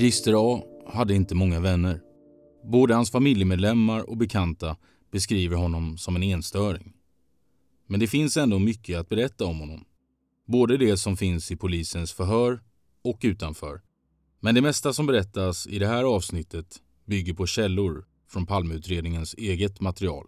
Christer A hade inte många vänner. Både hans familjemedlemmar och bekanta beskriver honom som en enstöring. Men det finns ändå mycket att berätta om honom. Både det som finns i polisens förhör och utanför. Men det mesta som berättas i det här avsnittet bygger på källor från palmutredningens eget material.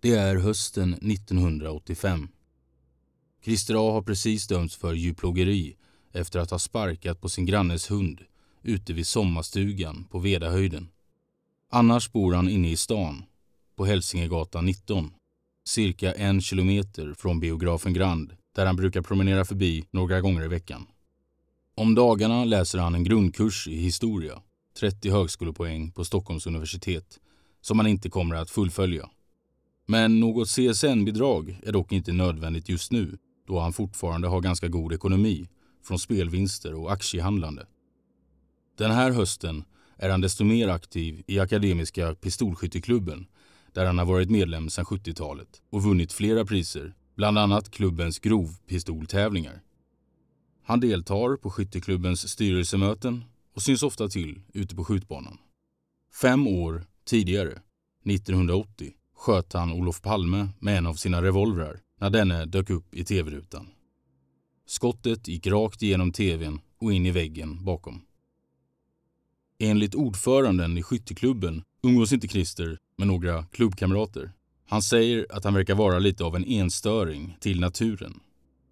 Det är hösten 1985. Christer A har precis dömts för djurplågeri efter att ha sparkat på sin grannes hund ute vid sommarstugan på Vedahöjden. Annars bor han inne i stan, på Hälsingegatan 19 cirka en kilometer från biografen Grand där han brukar promenera förbi några gånger i veckan. Om dagarna läser han en grundkurs i historia, 30 högskolepoäng på Stockholms universitet, som han inte kommer att fullfölja. Men något CSN-bidrag är dock inte nödvändigt just nu då han fortfarande har ganska god ekonomi från spelvinster och aktiehandlande. Den här hösten är han desto mer aktiv i Akademiska pistolskytteklubben där han har varit medlem sedan 70-talet och vunnit flera priser, bland annat klubbens grovpistoltävlingar. Han deltar på skytteklubbens styrelsemöten och syns ofta till ute på skjutbanan. Fem år tidigare, 1980, sköt han Olof Palme med en av sina revolvrar när denne eh, dök upp i tv-rutan. Skottet gick rakt igenom tvn och in i väggen bakom. Enligt ordföranden i skytteklubben umgås inte Christer med några klubbkamrater. Han säger att han verkar vara lite av en enstöring till naturen.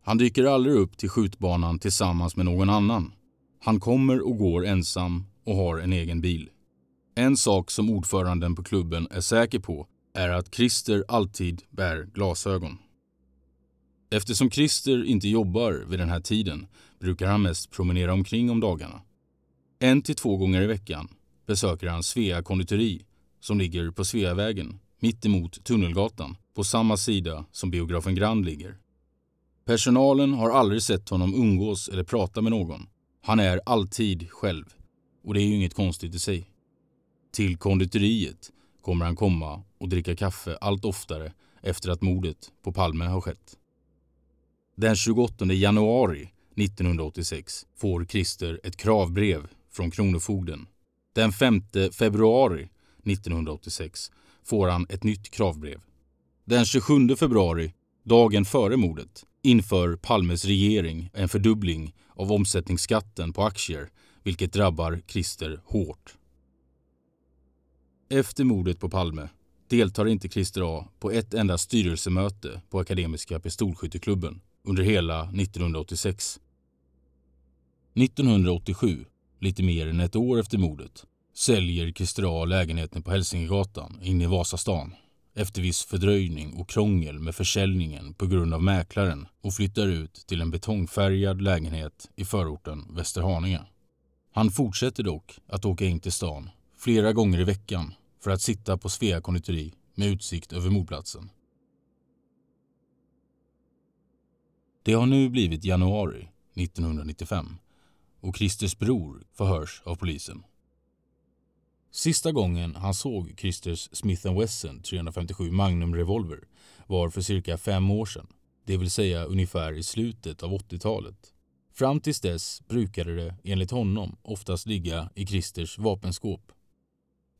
Han dyker aldrig upp till skjutbanan tillsammans med någon annan. Han kommer och går ensam och har en egen bil. En sak som ordföranden på klubben är säker på är att Christer alltid bär glasögon. Eftersom Christer inte jobbar vid den här tiden brukar han mest promenera omkring om dagarna. En till två gånger i veckan besöker han Svea konditori som ligger på Sveavägen mitt emot Tunnelgatan på samma sida som biografen Grand ligger. Personalen har aldrig sett honom umgås eller prata med någon. Han är alltid själv och det är ju inget konstigt i sig. Till konditoriet kommer han komma och dricka kaffe allt oftare efter att mordet på Palme har skett. Den 28 januari 1986 får Christer ett kravbrev från Kronofogden. Den 5 februari 1986 får han ett nytt kravbrev. Den 27 februari, dagen före mordet, inför Palmes regering en fördubbling av omsättningsskatten på aktier vilket drabbar Christer hårt. Efter mordet på Palme deltar inte Christer A på ett enda styrelsemöte på Akademiska Pistolskytteklubben under hela 1986. 1987, lite mer än ett år efter mordet, säljer Christer A lägenheten på Hälsingegatan inne i Vasastan efter viss fördröjning och krångel med försäljningen på grund av mäklaren och flyttar ut till en betongfärgad lägenhet i förorten Västerhaninge. Han fortsätter dock att åka in till stan flera gånger i veckan för att sitta på Svea konditori med utsikt över mordplatsen. Det har nu blivit januari 1995 och Christers bror förhörs av polisen. Sista gången han såg Christers Smith Wesson 357 Magnum revolver var för cirka fem år sedan, det vill säga ungefär i slutet av 80-talet. Fram till dess brukade det, enligt honom, oftast ligga i Christers vapenskåp.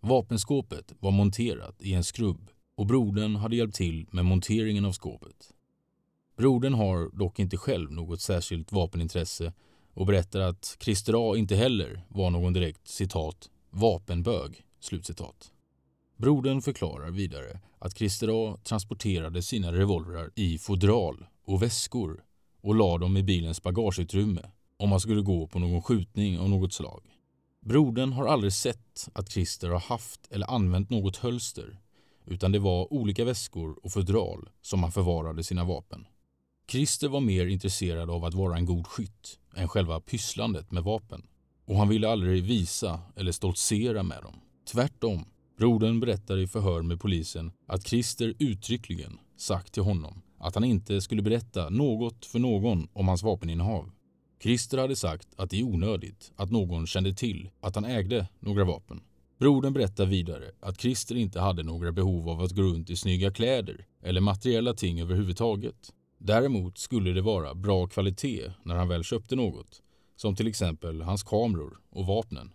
Vapenskåpet var monterat i en skrubb och brodern hade hjälpt till med monteringen av skåpet. Brodern har dock inte själv något särskilt vapenintresse och berättar att Christer A inte heller var någon direkt citat ”vapenbög”. Slutcitat. Brodern förklarar vidare att Christer A transporterade sina revolvrar i fodral och väskor och la dem i bilens bagageutrymme om han skulle gå på någon skjutning av något slag. Brodern har aldrig sett att Christer har haft eller använt något hölster utan det var olika väskor och fodral som han förvarade sina vapen. Christer var mer intresserad av att vara en god skytt än själva pysslandet med vapen. Och han ville aldrig visa eller stoltsera med dem. Tvärtom. Brodern berättar i förhör med polisen att Christer uttryckligen sagt till honom att han inte skulle berätta något för någon om hans vapeninnehav. Christer hade sagt att det är onödigt att någon kände till att han ägde några vapen. Brodern berättar vidare att Christer inte hade några behov av att gå runt i snygga kläder eller materiella ting överhuvudtaget. Däremot skulle det vara bra kvalitet när han väl köpte något, som till exempel hans kameror och vapnen.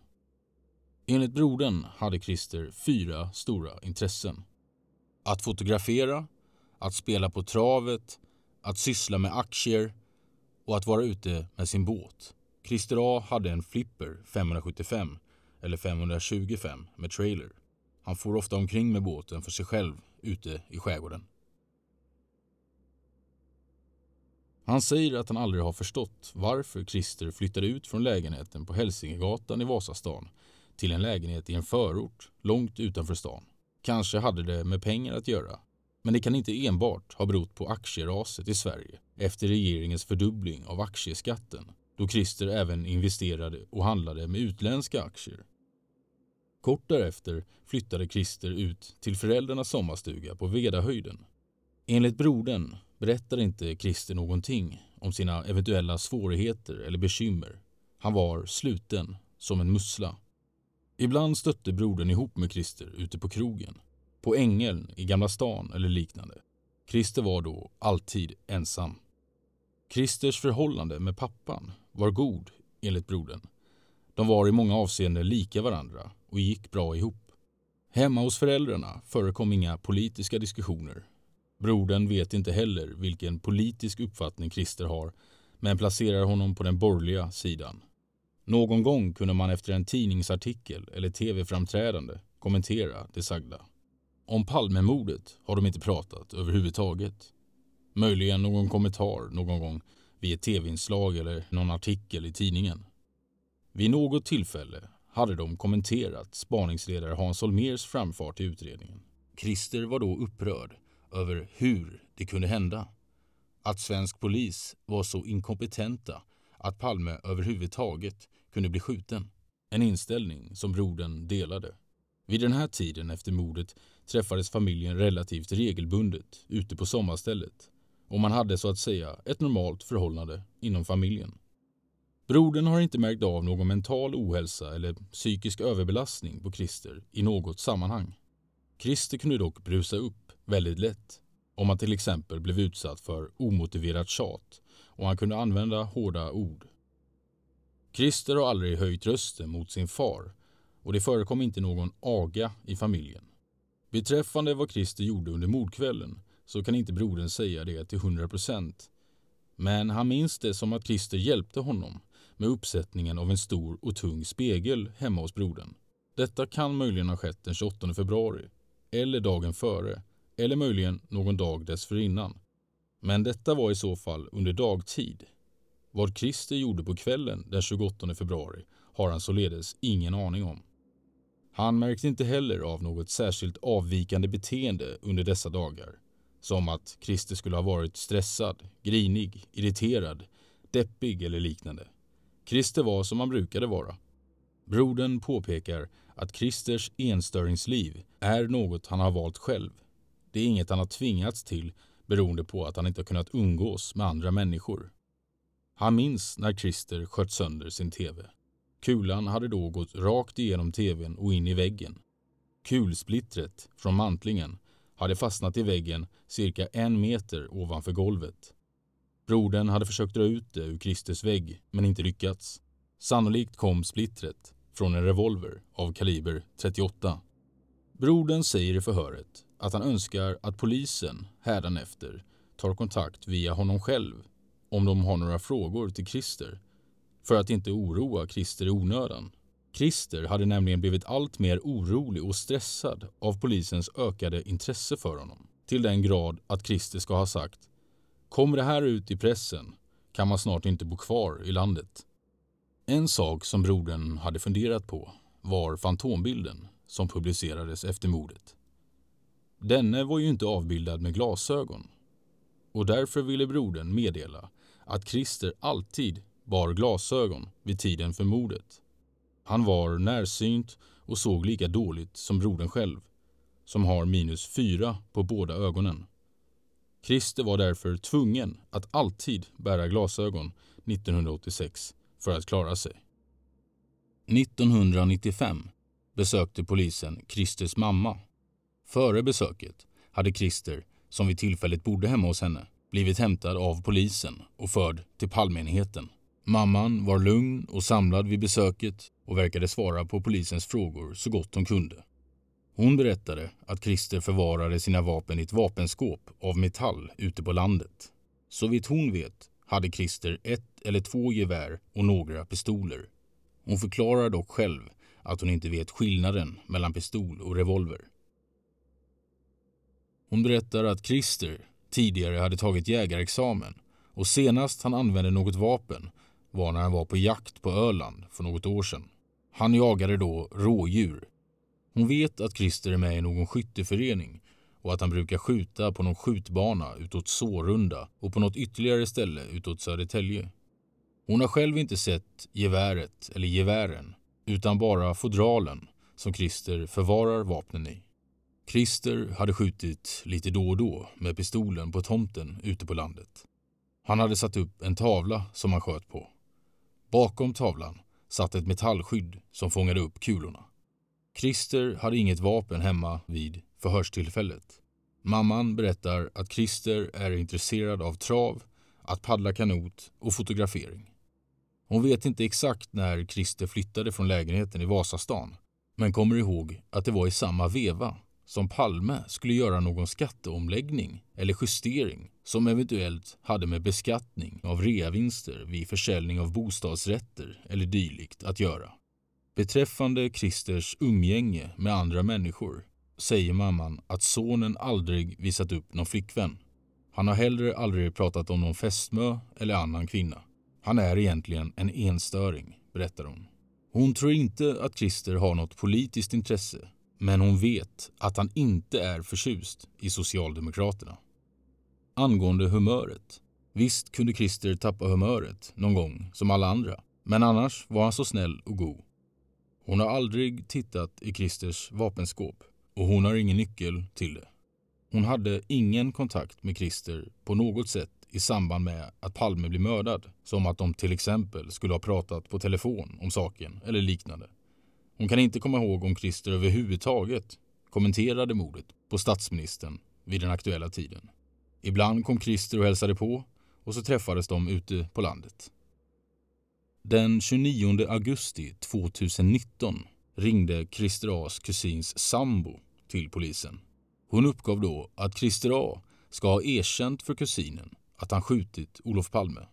Enligt brodern hade Christer fyra stora intressen. Att fotografera, att spela på travet, att syssla med aktier och att vara ute med sin båt. Christer A hade en Flipper 575 eller 525 med trailer. Han for ofta omkring med båten för sig själv ute i skärgården. Han säger att han aldrig har förstått varför Christer flyttade ut från lägenheten på Hälsingegatan i Vasastan till en lägenhet i en förort långt utanför stan. Kanske hade det med pengar att göra. Men det kan inte enbart ha berott på aktieraset i Sverige efter regeringens fördubbling av aktieskatten då Christer även investerade och handlade med utländska aktier. Kort därefter flyttade Christer ut till föräldrarnas sommarstuga på Vedahöjden. Enligt brodern berättade inte Christer någonting om sina eventuella svårigheter eller bekymmer. Han var sluten, som en mussla. Ibland stötte brodern ihop med Christer ute på krogen, på Ängeln i Gamla stan eller liknande. Christer var då alltid ensam. Christers förhållande med pappan var god, enligt brodern. De var i många avseenden lika varandra och gick bra ihop. Hemma hos föräldrarna förekom inga politiska diskussioner Brodern vet inte heller vilken politisk uppfattning Christer har men placerar honom på den borgerliga sidan. Någon gång kunde man efter en tidningsartikel eller tv-framträdande kommentera det sagda. Om Palmemordet har de inte pratat överhuvudtaget. Möjligen någon kommentar någon gång vid ett tv-inslag eller någon artikel i tidningen. Vid något tillfälle hade de kommenterat spaningsledare Hans Holmers framfart i utredningen. Christer var då upprörd över hur det kunde hända. Att svensk polis var så inkompetenta att Palme överhuvudtaget kunde bli skjuten. En inställning som brodern delade. Vid den här tiden efter mordet träffades familjen relativt regelbundet ute på sommarstället och man hade så att säga ett normalt förhållande inom familjen. Brodern har inte märkt av någon mental ohälsa eller psykisk överbelastning på Christer i något sammanhang. Christer kunde dock brusa upp väldigt lätt. Om han till exempel blev utsatt för omotiverat tjat och han kunde använda hårda ord. Christer har aldrig höjt rösten mot sin far och det förekom inte någon aga i familjen. Beträffande vad Christer gjorde under mordkvällen så kan inte brodern säga det till 100 procent. Men han minns det som att Christer hjälpte honom med uppsättningen av en stor och tung spegel hemma hos brodern. Detta kan möjligen ha skett den 28 februari eller dagen före eller möjligen någon dag dessförinnan. Men detta var i så fall under dagtid. Vad Christer gjorde på kvällen den 28 februari har han således ingen aning om. Han märkte inte heller av något särskilt avvikande beteende under dessa dagar. Som att Christer skulle ha varit stressad, grinig, irriterad, deppig eller liknande. Christer var som han brukade vara. Brodern påpekar att Christers enstöringsliv är något han har valt själv det är inget han har tvingats till beroende på att han inte har kunnat umgås med andra människor. Han minns när Christer sköt sönder sin TV. Kulan hade då gått rakt igenom TVn och in i väggen. Kulsplittret från mantlingen hade fastnat i väggen cirka en meter ovanför golvet. Brodern hade försökt dra ut det ur Christers vägg men inte lyckats. Sannolikt kom splittret från en revolver av kaliber 38. Brodern säger i förhöret att han önskar att polisen hädanefter tar kontakt via honom själv om de har några frågor till Christer för att inte oroa Christer i onödan. Christer hade nämligen blivit allt mer orolig och stressad av polisens ökade intresse för honom. Till den grad att Christer ska ha sagt “Kommer det här ut i pressen kan man snart inte bo kvar i landet”. En sak som brodern hade funderat på var fantombilden som publicerades efter mordet. Denne var ju inte avbildad med glasögon och därför ville brodern meddela att Christer alltid bar glasögon vid tiden för mordet. Han var närsynt och såg lika dåligt som brodern själv, som har minus fyra på båda ögonen. Christer var därför tvungen att alltid bära glasögon 1986 för att klara sig. 1995 besökte polisen Christers mamma Före besöket hade Christer, som vid tillfället bodde hemma hos henne, blivit hämtad av polisen och förd till Palmenheten. Mamman var lugn och samlad vid besöket och verkade svara på polisens frågor så gott hon kunde. Hon berättade att Christer förvarade sina vapen i ett vapenskåp av metall ute på landet. Så vitt hon vet hade Christer ett eller två gevär och några pistoler. Hon förklarar dock själv att hon inte vet skillnaden mellan pistol och revolver. Hon berättar att Christer tidigare hade tagit jägarexamen och senast han använde något vapen var när han var på jakt på Öland för något år sedan. Han jagade då rådjur. Hon vet att Christer är med i någon skytteförening och att han brukar skjuta på någon skjutbana utåt Sårunda och på något ytterligare ställe utåt Södertälje. Hon har själv inte sett geväret eller gevären utan bara fodralen som Christer förvarar vapnen i. Christer hade skjutit lite då och då med pistolen på tomten ute på landet. Han hade satt upp en tavla som han sköt på. Bakom tavlan satt ett metallskydd som fångade upp kulorna. Christer hade inget vapen hemma vid förhörstillfället. Mamman berättar att Christer är intresserad av trav, att paddla kanot och fotografering. Hon vet inte exakt när Christer flyttade från lägenheten i Vasastan men kommer ihåg att det var i samma veva som Palme skulle göra någon skatteomläggning eller justering som eventuellt hade med beskattning av reavinster vid försäljning av bostadsrätter eller dylikt att göra. Beträffande Christers umgänge med andra människor säger mamman att sonen aldrig visat upp någon flickvän. Han har heller aldrig pratat om någon fästmö eller annan kvinna. Han är egentligen en enstöring, berättar hon. Hon tror inte att Christer har något politiskt intresse men hon vet att han inte är förtjust i Socialdemokraterna. Angående humöret. Visst kunde Christer tappa humöret någon gång, som alla andra. Men annars var han så snäll och god. Hon har aldrig tittat i Christers vapenskåp och hon har ingen nyckel till det. Hon hade ingen kontakt med Christer på något sätt i samband med att Palme blev mördad, som att de till exempel skulle ha pratat på telefon om saken eller liknande. Hon kan inte komma ihåg om Christer överhuvudtaget kommenterade mordet på statsministern vid den aktuella tiden. Ibland kom Christer och hälsade på och så träffades de ute på landet. Den 29 augusti 2019 ringde Christer A's kusins sambo till polisen. Hon uppgav då att Christer A ska ha erkänt för kusinen att han skjutit Olof Palme.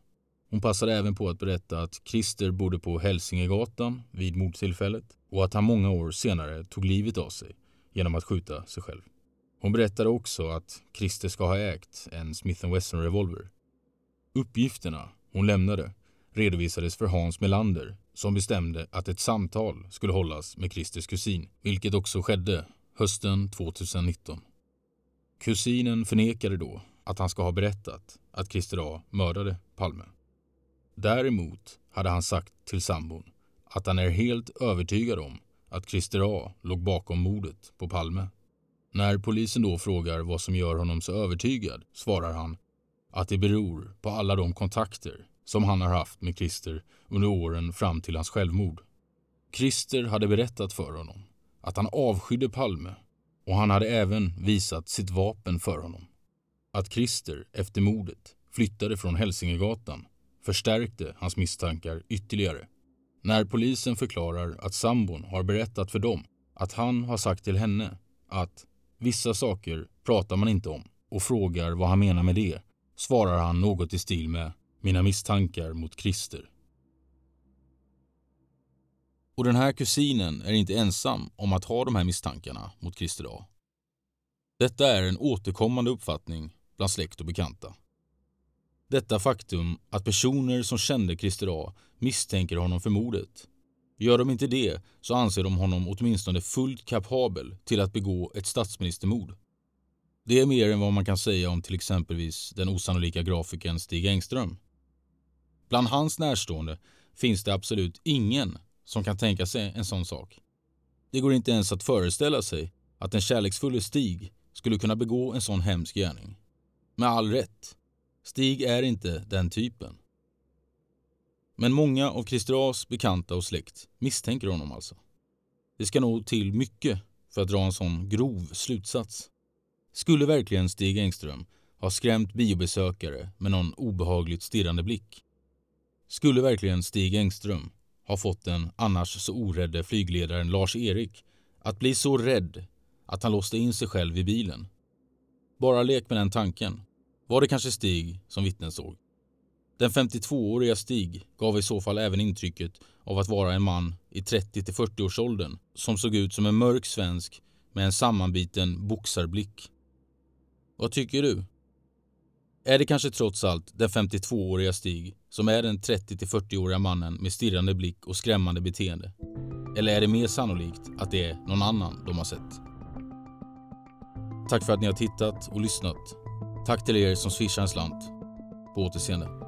Hon passade även på att berätta att Christer bodde på Hälsingegatan vid mordtillfället och att han många år senare tog livet av sig genom att skjuta sig själv. Hon berättade också att Christer ska ha ägt en Smith Wesson revolver. Uppgifterna hon lämnade redovisades för Hans Melander som bestämde att ett samtal skulle hållas med Christers kusin, vilket också skedde hösten 2019. Kusinen förnekade då att han ska ha berättat att Christer A mördade Palme. Däremot hade han sagt till sambon att han är helt övertygad om att Christer A låg bakom mordet på Palme. När polisen då frågar vad som gör honom så övertygad svarar han att det beror på alla de kontakter som han har haft med Christer under åren fram till hans självmord. Christer hade berättat för honom att han avskydde Palme och han hade även visat sitt vapen för honom. Att Christer efter mordet flyttade från Hälsingegatan förstärkte hans misstankar ytterligare. När polisen förklarar att sambon har berättat för dem att han har sagt till henne att vissa saker pratar man inte om och frågar vad han menar med det svarar han något i stil med “mina misstankar mot Christer”. Och den här kusinen är inte ensam om att ha de här misstankarna mot Christer A. Detta är en återkommande uppfattning bland släkt och bekanta. Detta faktum att personer som kände Christer A misstänker honom för mordet. Gör de inte det så anser de honom åtminstone fullt kapabel till att begå ett statsministermord. Det är mer än vad man kan säga om till exempelvis den osannolika grafikern Stig Engström. Bland hans närstående finns det absolut ingen som kan tänka sig en sån sak. Det går inte ens att föreställa sig att den kärleksfulle Stig skulle kunna begå en sån hemsk gärning. Med all rätt Stig är inte den typen. Men många av Christer As bekanta och släkt misstänker honom alltså. Det ska nog till mycket för att dra en sån grov slutsats. Skulle verkligen Stig Engström ha skrämt biobesökare med någon obehagligt stirrande blick? Skulle verkligen Stig Engström ha fått den annars så orädde flygledaren Lars-Erik att bli så rädd att han låste in sig själv i bilen? Bara lek med den tanken var det kanske Stig som vittnen såg. Den 52-åriga Stig gav i så fall även intrycket av att vara en man i 30 till 40-årsåldern som såg ut som en mörk svensk med en sammanbiten boxarblick. Vad tycker du? Är det kanske trots allt den 52-åriga Stig som är den 30 till 40-åriga mannen med stirrande blick och skrämmande beteende? Eller är det mer sannolikt att det är någon annan de har sett? Tack för att ni har tittat och lyssnat. Tack till er som swishar en slant. På återseende.